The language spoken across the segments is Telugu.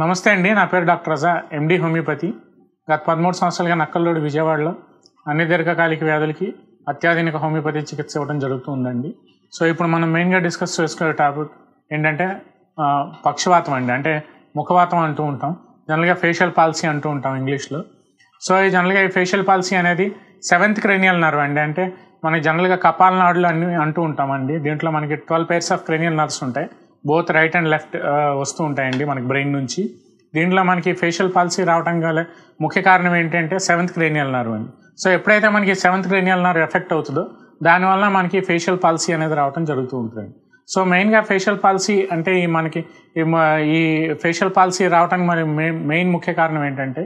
నమస్తే అండి నా పేరు డాక్టర్ రజా ఎండి హోమియోపతి గత పదమూడు సంవత్సరాలుగా నక్కల్లోడి విజయవాడలో అన్ని దీర్ఘకాలిక వ్యాధులకి అత్యాధునిక హోమియోపతి చికిత్స ఇవ్వడం జరుగుతూ ఉందండి సో ఇప్పుడు మనం మెయిన్గా డిస్కస్ చేసుకునే టాపిక్ ఏంటంటే పక్షవాతం అండి అంటే ముఖవాతం అంటూ ఉంటాం జనరల్గా ఫేషియల్ పాలసీ అంటూ ఉంటాం ఇంగ్లీష్లో సో ఈ జనరల్గా ఈ ఫేషియల్ పాలసీ అనేది సెవెంత్ క్రెనియల్ నర్వ్ అండి అంటే మనకి జనరల్గా కపాల నాడులు అన్ని అంటూ ఉంటామండి దీంట్లో మనకి twelve pairs of cranial nerves ఉంటాయి బోత్ రైట్ అండ్ లెఫ్ట్ వస్తూ ఉంటాయండి మనకి బ్రెయిన్ నుంచి దీంట్లో మనకి ఫేషియల్ పాలసీ రావడం గల ముఖ్య కారణం ఏంటంటే సెవెంత్ క్రేనియల్ నర్వ్ అని సో ఎప్పుడైతే మనకి సెవెంత్ క్రేనియల్ నర్వ్ ఎఫెక్ట్ అవుతుందో దానివల్ల మనకి ఫేషియల్ పాలసీ అనేది రావడం జరుగుతూ ఉంటుంది సో మెయిన్గా ఫేషియల్ పాలసీ అంటే ఈ మనకి ఈ ఫేషియల్ పాలసీ రావడానికి మరి మెయిన్ ముఖ్య కారణం ఏంటంటే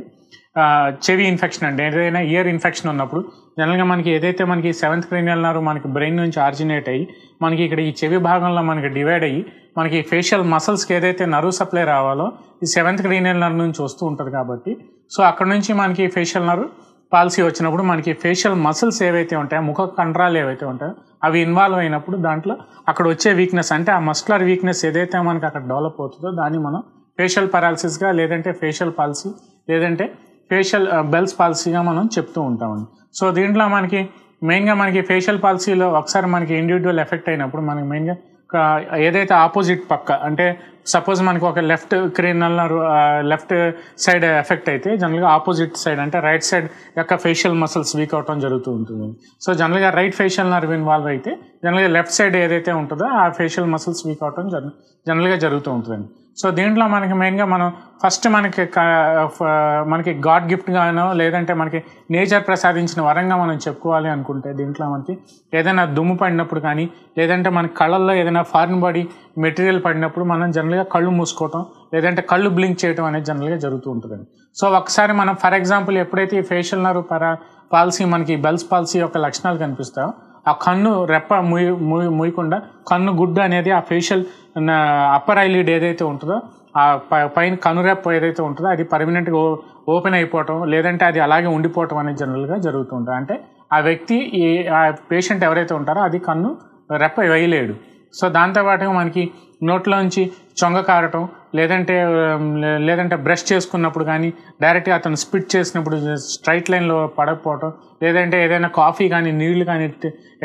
చెవి ఇన్ఫెక్షన్ అండి ఏదైనా ఇయర్ ఇన్ఫెక్షన్ ఉన్నప్పుడు జనరల్గా మనకి ఏదైతే మనకి సెవెంత్ క్రీనియల్ నర్వ్ మనకి బ్రెయిన్ నుంచి ఆరిజినేట్ అయ్యి మనకి ఇక్కడ ఈ చెవి భాగంలో మనకి డివైడ్ అయ్యి మనకి ఫేషియల్ మసల్స్కి ఏదైతే నర్వ్ సప్లై రావాలో ఈ సెవెంత్ క్రీనియల్ నర్వ్ నుంచి వస్తూ ఉంటుంది కాబట్టి సో అక్కడ నుంచి మనకి ఫేషియల్ నర్వ్ పాలసీ వచ్చినప్పుడు మనకి ఫేషియల్ మసిల్స్ ఏవైతే ఉంటాయో ముఖ కండరాలు ఏవైతే ఉంటాయో అవి ఇన్వాల్వ్ అయినప్పుడు దాంట్లో అక్కడ వచ్చే వీక్నెస్ అంటే ఆ మస్కులర్ వీక్నెస్ ఏదైతే మనకి అక్కడ డెవలప్ అవుతుందో దాన్ని మనం ఫేషియల్ పారాలసిస్గా లేదంటే ఫేషియల్ పాలసీ లేదంటే ఫేషియల్ బెల్స్ పాలసీగా మనం చెప్తూ ఉంటామండి సో దీంట్లో మనకి మెయిన్గా మనకి ఫేషియల్ పాలసీలో ఒకసారి మనకి ఇండివిజువల్ ఎఫెక్ట్ అయినప్పుడు మనకి మెయిన్గా ఏదైతే ఆపోజిట్ పక్క అంటే సపోజ్ మనకి ఒక left cranial left side effect అయితే జనరల్గా ఆపోజిట్ సైడ్ అంటే రైట్ సైడ్ యొక్క ఫేషియల్ మసిల్స్ వీక్ అవటం జరుగుతూ ఉంటుంది సో జనరల్గా రైట్ ఫేషియల్ నర్వ్ ఇన్వాల్వ్ అయితే జనరల్గా లెఫ్ట్ సైడ్ ఏదైతే ఉంటుందో ఆ ఫేషియల్ మసిల్స్ వీక్ అవటం జనరల్గా జరుగుతూ ఉంటుందండి సో దీంట్లో మనకి మెయిన్గా మనం ఫస్ట్ మనకి మనకి గాడ్ గిఫ్ట్గానో లేదంటే మనకి నేచర్ ప్రసాదించిన వరంగా మనం చెప్పుకోవాలి అనుకుంటే దీంట్లో మనకి ఏదైనా దుమ్ము పడినప్పుడు కానీ లేదంటే మన కళ్ళల్లో ఏదైనా ఫారిన్ బాడీ మెటీరియల్ పడినప్పుడు మనం జనరల్గా కళ్ళు మూసుకోవటం లేదంటే కళ్ళు బ్లింక్ చేయడం అనేది జనరల్గా జరుగుతూ ఉంటుందండి సో ఒకసారి మనం ఫర్ ఎగ్జాంపుల్ ఎప్పుడైతే ఈ ఫేషియల్ నరు పాలసీ మనకి బెల్స్ పాలసీ యొక్క లక్షణాలు కనిపిస్తాయో ఆ కన్ను రెప్ప ముయి ముయి ముయ్యకుండా కన్ను గుడ్డ అనేది ఆ ఫేషియల్ అప్పర్ ఐలిడ్ ఏదైతే ఉంటుందో ఆ పైన కనురెప్ప ఏదైతే ఉంటుందో అది పర్మనెంట్గా ఓపెన్ అయిపోవటం లేదంటే అది అలాగే ఉండిపోవటం అనేది జనరల్గా జరుగుతుంటుంది అంటే ఆ వ్యక్తి ఈ ఆ పేషెంట్ ఎవరైతే ఉంటారో అది కన్ను రెప్ప వేయలేడు సో దాంతోపాటుగా మనకి నోట్లోంచి చొంగ కారటం లేదంటే లేదంటే బ్రష్ చేసుకున్నప్పుడు కానీ డైరెక్ట్గా అతను స్పిట్ చేసినప్పుడు స్ట్రైట్ లైన్లో పడకపోవటం లేదంటే ఏదైనా కాఫీ కానీ నీళ్లు కానీ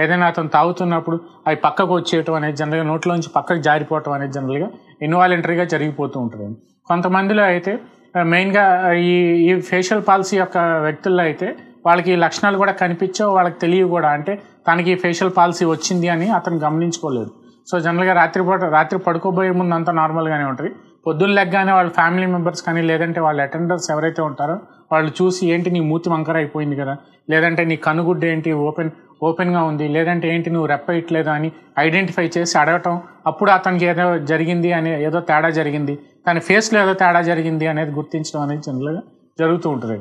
ఏదైనా అతను తాగుతున్నప్పుడు అవి పక్కకు వచ్చేయటం అనేది జనరల్గా నోట్లోంచి పక్కకు జారిపోవటం అనేది జనరల్గా ఇన్వాలంటరీగా జరిగిపోతూ ఉంటుంది కొంతమందిలో అయితే మెయిన్గా ఈ ఈ ఫేషియల్ పాలసీ యొక్క వ్యక్తుల్లో అయితే వాళ్ళకి లక్షణాలు కూడా కనిపించవు వాళ్ళకి తెలియవు కూడా అంటే తనకి ఫేషియల్ పాలసీ వచ్చింది అని అతను గమనించుకోలేదు సో జనరల్గా రాత్రిపూట రాత్రి పడుకోబోయే ముందు అంతా నార్మల్గానే ఉంటుంది పొద్దున్న లెగ్గానే వాళ్ళ ఫ్యామిలీ మెంబర్స్ కానీ లేదంటే వాళ్ళ అటెండర్స్ ఎవరైతే ఉంటారో వాళ్ళు చూసి ఏంటి నీ మూతి వంకర అయిపోయింది కదా లేదంటే నీ కనుగుడ్డ ఏంటి ఓపెన్ ఓపెన్గా ఉంది లేదంటే ఏంటి నువ్వు రెప్పయట్లేదు అని ఐడెంటిఫై చేసి అడగటం అప్పుడు అతనికి ఏదో జరిగింది అనే ఏదో తేడా జరిగింది తన ఫేస్లో ఏదో తేడా జరిగింది అనేది గుర్తించడం అనేది జనరల్గా జరుగుతూ ఉంటుంది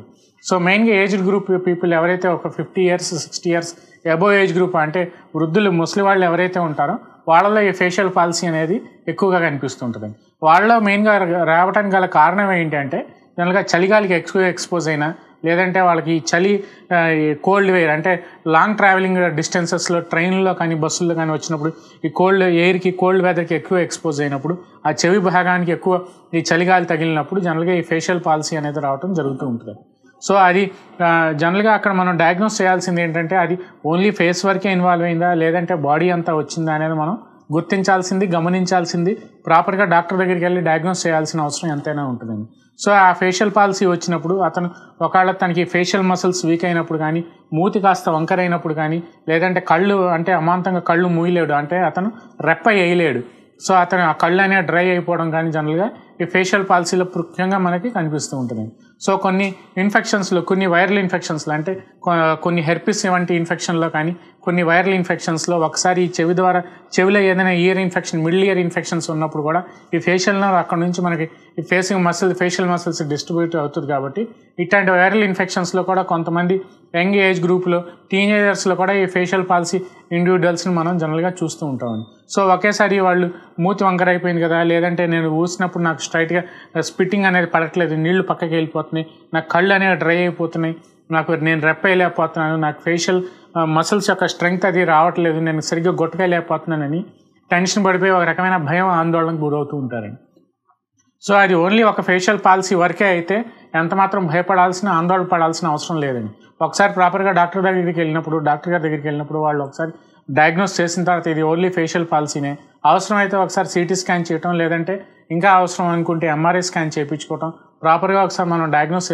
సో మెయిన్గా ఏజ్డ్ గ్రూప్ పీపుల్ ఎవరైతే ఒక fifty years sixty years above age group అంటే వృద్ధులు ముసలి వాళ్ళు ఎవరైతే ఉంటారో వాళ్ళలో ఈ ఫేషియల్ పాలసీ అనేది ఎక్కువగా కనిపిస్తుంటుంది వాళ్ళలో మెయిన్గా రావడానికి గల కారణం ఏంటంటే జనరల్గా చలిగాలికి ఎక్కువ ఎక్స్పోజ్ అయినా లేదంటే వాళ్ళకి చలి కోల్డ్ వేర్ అంటే లాంగ్ ట్రావెలింగ్ డిస్టెన్సెస్లో ట్రైన్లో కానీ బస్సుల్లో కానీ వచ్చినప్పుడు ఈ కోల్డ్ ఎయిర్కి కోల్డ్ వెదర్కి ఎక్కువ ఎక్స్పోజ్ అయినప్పుడు ఆ చెవి భాగానికి ఎక్కువ ఈ చలిగాలి తగిలినప్పుడు జనరల్గా ఈ ఫేషియల్ పాలసీ అనేది రావడం జరుగుతూ ఉంటుంది సో అది జనరల్గా అక్కడ మనం డయాగ్నోస్ చేయాల్సింది ఏంటంటే అది ఓన్లీ ఫేస్ వరకే ఇన్వాల్వ్ అయిందా లేదంటే బాడీ అంతా వచ్చిందా అనేది మనం గుర్తించాల్సింది గమనించాల్సింది ప్రాపర్గా డాక్టర్ దగ్గరికి వెళ్ళి డయాగ్నోస్ చేయాల్సిన అవసరం ఎంతైనా ఉంటుందండి సో ఆ ఫేషియల్ పాలసీ వచ్చినప్పుడు అతను ఒకవేళ తనకి ఫేషియల్ మసిల్స్ వీక్ అయినప్పుడు కానీ మూతి కాస్త వంకరైనప్పుడు కానీ లేదంటే కళ్ళు అంటే అమాంతంగా కళ్ళు మూయలేడు అంటే అతను రెప్ప వేయలేడు సో అతను ఆ కళ్ళు అనే డ్రై అయిపోవడం కానీ జనరల్గా ఈ ఫేషియల్ పాలసీలో ముఖ్యంగా మనకి కనిపిస్తూ ఉంటుంది సో కొన్ని ఇన్ఫెక్షన్స్లో కొన్ని వైరల్ ఇన్ఫెక్షన్స్లో అంటే కొన్ని హెర్పిస్ వంటి ఇన్ఫెక్షన్లో కానీ కొన్ని వైరల్ ఇన్ఫెక్షన్స్లో ఒకసారి ఈ చెవి ద్వారా చెవిలో ఏదైనా ear infection middle ear infections ఉన్నప్పుడు కూడా ఈ ఫేషియల్ అక్కడ నుంచి మనకి ఈ facing muscle facial muscles distribute అవుతుంది కాబట్టి ఇట్లాంటి వైరల్ ఇన్ఫెక్షన్స్లో కూడా కొంతమంది యంగ్ ఏజ్ గ్రూప్లో టీనేజర్స్లో కూడా ఈ ఫేషియల్ పాలసీ ఇండివిజువల్స్ని మనం జనరల్గా చూస్తూ ఉంటామండి సో ఒకేసారి వాళ్ళు మూతి వంకరైపోయింది కదా లేదంటే నేను ఊసినప్పుడు నాకు స్ట్రైట్గా స్పిట్టింగ్ అనేది పడట్లేదు నీళ్లు పక్కకి వెళ్ళిపోతున్నాయి నా కళ్ళు అనేవి డ్రై అయిపోతున్నాయి నాకు నేను రెప్పేయలేకపోతున్నాను నాకు ఫేషియల్ మసిల్స్ యొక్క స్ట్రెంగ్త్ అది రావట్లేదు నేను సరిగ్గా గొట్టకలేకపోతున్నానని టెన్షన్ పడిపోయి ఒక రకమైన భయం ఆందోళనకు గురవుతూ ఉంటారండి సో అది ఓన్లీ ఒక ఫేషియల్ పాలసీ వరకే అయితే ఎంత మాత్రం భయపడాల్సిన ఆందోళన పడాల్సిన అవసరం లేదండి ఒకసారి ప్రాపర్గా డాక్టర్ దగ్గరికి వెళ్ళినప్పుడు డాక్టర్ గారి దగ్గరికి వెళ్ళినప్పుడు వాళ్ళు ఒకసారి డయాగ్నోస్ చేసిన తర్వాత ఇది ఓన్లీ ఫేషియల్ పాలసీనే అవసరమైతే ఒకసారి సిటీ స్కాన్ చేయటం లేదంటే ఇంకా అవసరం అనుకుంటే ఎంఆర్ఐ స్కాన్ చేయించుకోవటం ప్రాపర్గా ఒకసారి మనం డయాగ్నోస్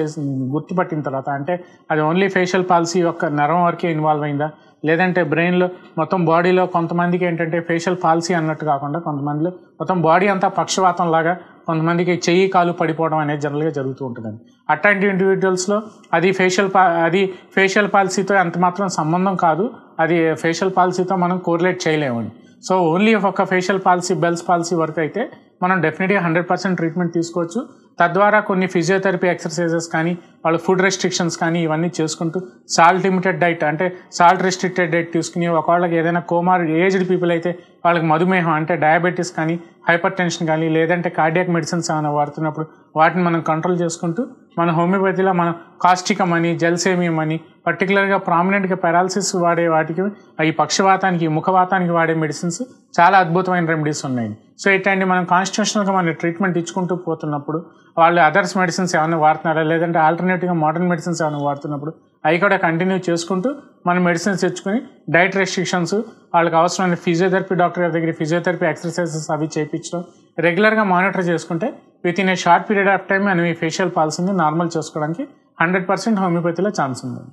గుర్తుపట్టిన తర్వాత అంటే అది ఓన్లీ ఫేషియల్ పాలసీ యొక్క నరం వరకే ఇన్వాల్వ్ అయిందా లేదంటే బ్రెయిన్లో మొత్తం బాడీలో కొంతమందికి ఏంటంటే ఫేషియల్ పాలసీ అన్నట్టు కాకుండా కొంతమందిలో మొత్తం బాడీ అంతా పక్షవాతం లాగా కొంతమందికి చెయ్యి కాలు పడిపోవడం అనేది జనరల్గా జరుగుతూ ఉంటుందండి అట్లాంటి ఇండివిజువల్స్లో అది ఫేషియల్ పా అది ఫేషియల్ పాలసీతో ఎంత మాత్రం సంబంధం కాదు అది ఫేషియల్ పాలసీతో మనం కోరిలేట్ చేయలేమండి సో ఓన్లీ ఒక ఫేషియల్ పాలసీ బెల్స్ పాలసీ వరకు అయితే మనం డెఫినెట్గా హండ్రెడ్ పర్సెంట్ ట్రీట్మెంట్ తీసుకోవచ్చు తద్వారా కొన్ని ఫిజియోథెరపీ ఎక్సర్సైజెస్ కానీ వాళ్ళు ఫుడ్ రెస్ట్రిక్షన్స్ కానీ ఇవన్నీ చేసుకుంటూ సాల్ట్ లిమిటెడ్ డైట్ అంటే సాల్ట్ రెస్ట్రిక్టెడ్ డైట్ తీసుకుని ఒకవేళకి ఏదైనా కోమార్ ఏజ్డ్ పీపుల్ అయితే వాళ్ళకి మధుమేహం అంటే డయాబెటీస్ కానీ హైపర్ టెన్షన్ కానీ లేదంటే కార్డియాక్ మెడిసిన్స్ ఏమైనా వాడుతున్నప్పుడు వాటిని మనం కంట్రోల్ చేసుకుంటూ మన హోమియోపతిలో మనం కాస్టికమని అని పర్టికులర్గా ప్రామినెంట్గా పెరాలసిస్ వాడే వాటికి ఈ పక్షవాతానికి ముఖవాతానికి వాడే మెడిసిన్స్ చాలా అద్భుతమైన రెమెడీస్ ఉన్నాయి సో అండి మనం కాన్స్టిట్యూషనల్గా మన ట్రీట్మెంట్ ఇచ్చుకుంటూ పోతున్నప్పుడు వాళ్ళు అదర్స్ మెడిసిన్స్ ఏమైనా వాడుతున్నారా లేదంటే ఆల్టర్నేటివ్గా మోడర్న్ మెడిసిన్స్ ఏమైనా వాడుతున్నప్పుడు అవి కూడా కంటిన్యూ చేసుకుంటూ మనం మెడిసిన్స్ తెచ్చుకొని డైట్ రెస్ట్రిక్షన్స్ వాళ్ళకి అవసరమైన ఫిజియోథెరపీ డాక్టర్ గారి దగ్గర ఫిజియోథెరపీ ఎక్సర్సైజెస్ అవి చేయించడం రెగ్యులర్గా మానిటర్ చేసుకుంటే with in a short period of time మనం ఈ ఫేషియల్ పాల్స్ని నార్మల్ చేసుకోవడానికి హండ్రెడ్ పర్సెంట్ హోమియోపతిలో ఛాన్స్ ఉంది